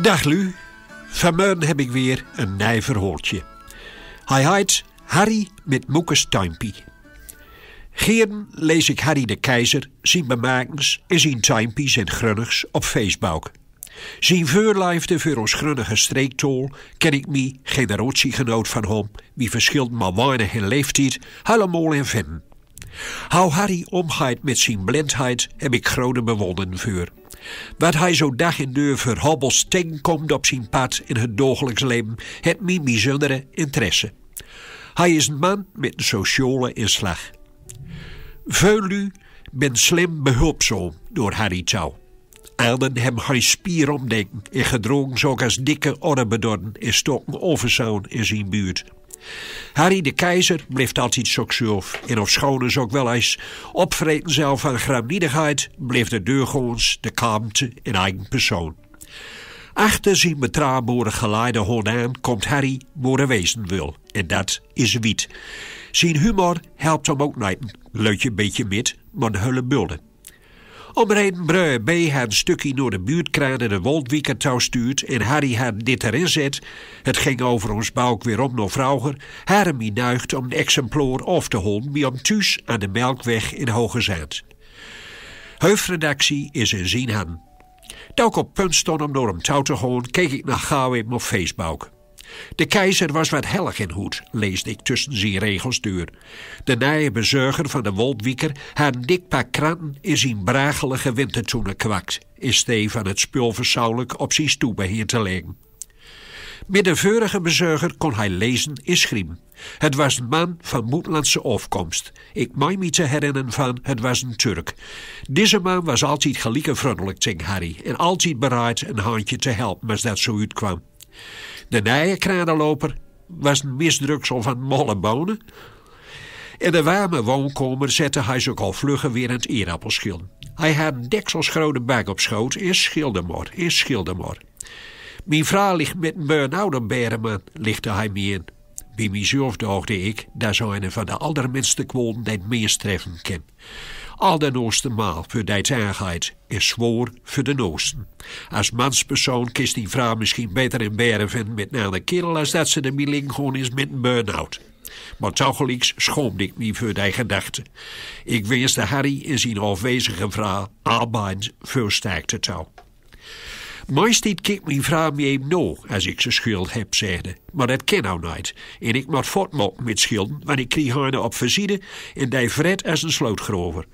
Dag Lu, vanmorgen heb ik weer een nijver hoortje. Hij heet Harry met Moekes tuimpie. Geren lees ik Harry de Keizer, zien bemakens en zien tuimpies en grunnigs op Facebook. Zien veurlijfde voor ons grunnige Streektool ken ik me generatiegenoot van hem, wie verschilt maar weinig in leeftijd, helemaal in vinden. Hou Harry omgaat met zijn blindheid heb ik grote bewonden voor. Wat hij zo dag in deur voor hobbels tegenkomt op zijn pad in het dagelijks leven, heeft mijn bijzondere interesse. Hij is een man met een sociale inslag. Veel u ben slim behulpzaam door Harry Chau. Anderen hem hij spier omdenken en gedrongen zoals dikke orren bedorren en stokken overzoon in zijn buurt. Harry de Keizer bleef altijd zoksoof. En of schouders ook wel eens opvreten zelf van gramniedigheid... bleef de deurgons de kalmte in eigen persoon. Achter zijn betrouwbare geleide hond komt Harry waar wezen wil. En dat is wiet. Zijn humor helpt hem ook niet. Leutje een beetje met, maar hulle bulden. Om Breu B. haar een stukje door de buurt krijgt en de stuurt en Harry haar dit erin zet, het ging over ons bouw weer om naar Vrouwer, Harry mij nuigt om een exemplaar af te holen bij om thuis aan de Melkweg in Hoge zand. Heufredactie is in zien hem. Toen ik op punt stond om door hem touw te holen, keek ik naar gauw in mijn Facebook. De keizer was wat hellig in hoed, leesde ik tussen zijn regels door. De nije bezorger van de Woldwieker had dik pak kranten in zijn bragelige wintertoenen kwakt, Is Stefan het spul op op zijn hier te leggen. Met de veurige bezorger kon hij lezen in schrijven. Het was een man van Moedlandse afkomst. Ik mij me te herinneren van, het was een Turk. Deze man was altijd gelijk vriendelijk tegen Harry... en altijd bereid een handje te helpen als dat zo uitkwam. De nijenkranenloper was een misdruksel van molle bonen. In de warme woonkamer zette hij zich al vlugger weer in het eerappelschil. Hij had een dekselsgrote bak op schoot en schildermor, en schildermor. Mijn vrouw ligt met een burn-out op Berenman, lichtte hij me in. Bij mijzelf doogde ik, daar zijn van de allerminste die dat meest treffen kan. Al den oosten maal voor de eigenheid is zwoer voor de noosten. Als manspersoon kist die vrouw misschien beter in beren met naar de kerel als dat ze de mieling gewoon is met een burn-out. Maar tochelijks schoomde ik niet voor die gedachten. Ik wenste Harry in zijn afwezige vrouw Albijns veel sterkte touw. Moist niet ik mijn vrouw me hem na als ik ze schuld heb, zeide. Maar dat ken nou niet. En ik moet voortmaken met schilden, want ik kreeg haar op verzieden en die vred als een slootgrover.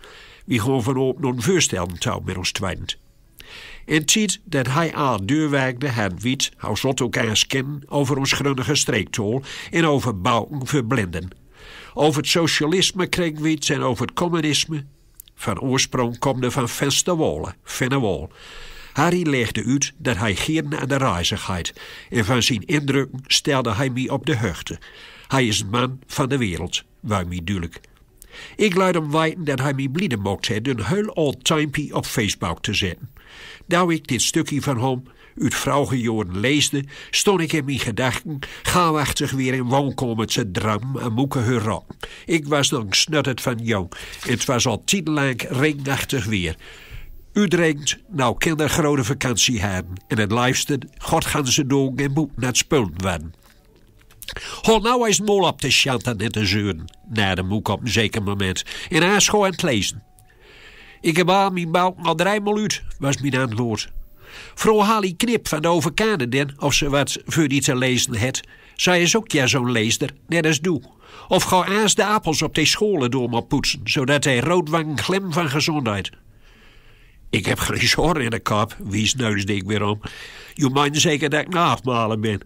wie gewoon vanop nog een voorstellen touw met ons twint. En ziet dat hij aan deurwerkde en wiet, hou zot eens kennen over ons grondige streektool en over bouwen verblinden. Over het socialisme kreeg wiet en over het communisme. Van oorsprong komde van Vensterwolle, wol. Harry legde uit dat hij geerde aan de reizigheid en van zijn indrukken stelde hij mij op de hoogte. Hij is een man van de wereld, wou mij duidelijk. Ik laat hem wijten dat hij mij blieden mocht het een heel old timepie op Facebook te zetten. Nou ik dit stukje van hem uit vrouwgejoren leesde, stond ik in mijn gedachten gaawachtig weer in woonkomertse dram en moeke hurra. Ik was dan snutterd van jong. Het was al tien lang ringachtig weer. U drinkt, nou grote vakantie hebben. En het liefste, God gaan ze doen en moet naar het spullen werden. Hol nou eens mol op de chanten en te zeuren, naar de moek op een zeker moment, en aanschoon aan het lezen. Ik heb al mijn bouw al drijmal uit, was mijn antwoord. Vrouw Hali Knip van de den, of ze wat voor die te lezen had, zij is ook ja zo'n leesder, net als doe. Of ga aans de appels op de scholen door maar poetsen, zodat hij rood glim van gezondheid. Ik heb geen zorg in de kap, wies neusde ik weer om. Je meent zeker dat ik naafmalen ben.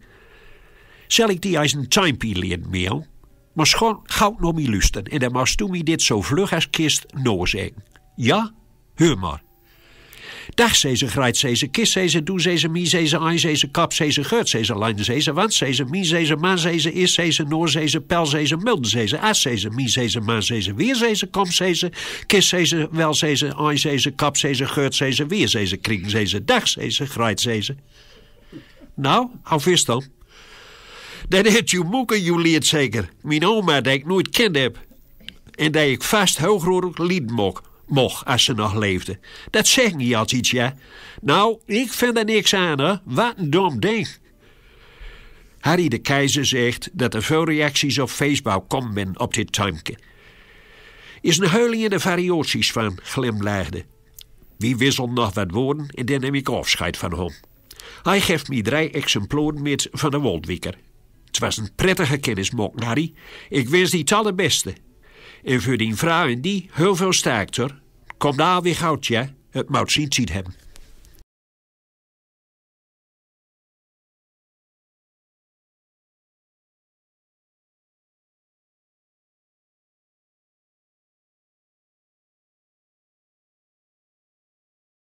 Zal ik die als een timepie meel? Maar schoon goud nog me lusten en dan moest toen dit zo vlug als kist zeggen. Ja? Heur maar. Dag zezen, greit zezen, kist zezen, doe zezen, mi zezen, ai zezen, kap zezen, geurt zezen, lijn zezen, want zezen, mi zezen, ma zezen, is zezen, noor zezen, pel zezen, mulden zezen, as zezen, mi zezen, ma zezen, weer zezen, kom zezen, kist zezen, wel zezen, ai zezen, kap zezen, geurt zezen, weer zezen, kring zezen, dag zezen, greit zezen. Nou, hou vis dan. Dat heeft je moeke je leert zeker. Mijn oma dat ik nooit kind heb. En dat ik vast hoogroerig lied mok mocht als ze nog leefde. Dat zeggen je altijd iets, ja. Nou, ik vind er niks aan, hè. Wat een dom ding. Harry de Keizer zegt dat er veel reacties op Facebook komen op dit tuimpje. Is een huiling in de variaties van, glimlaagde. Wie wisselt nog wat woorden en dan neem ik afscheid van hem. Hij geeft me drie exemplaren met van de Woldwiker. Het was een prettige kennismok. Harry. Ik wens die het allerbeste. beste. En voor die vrouwen die, heel veel sterkte. Kom daar weer goud, ja. Het moet zien, ziet hem.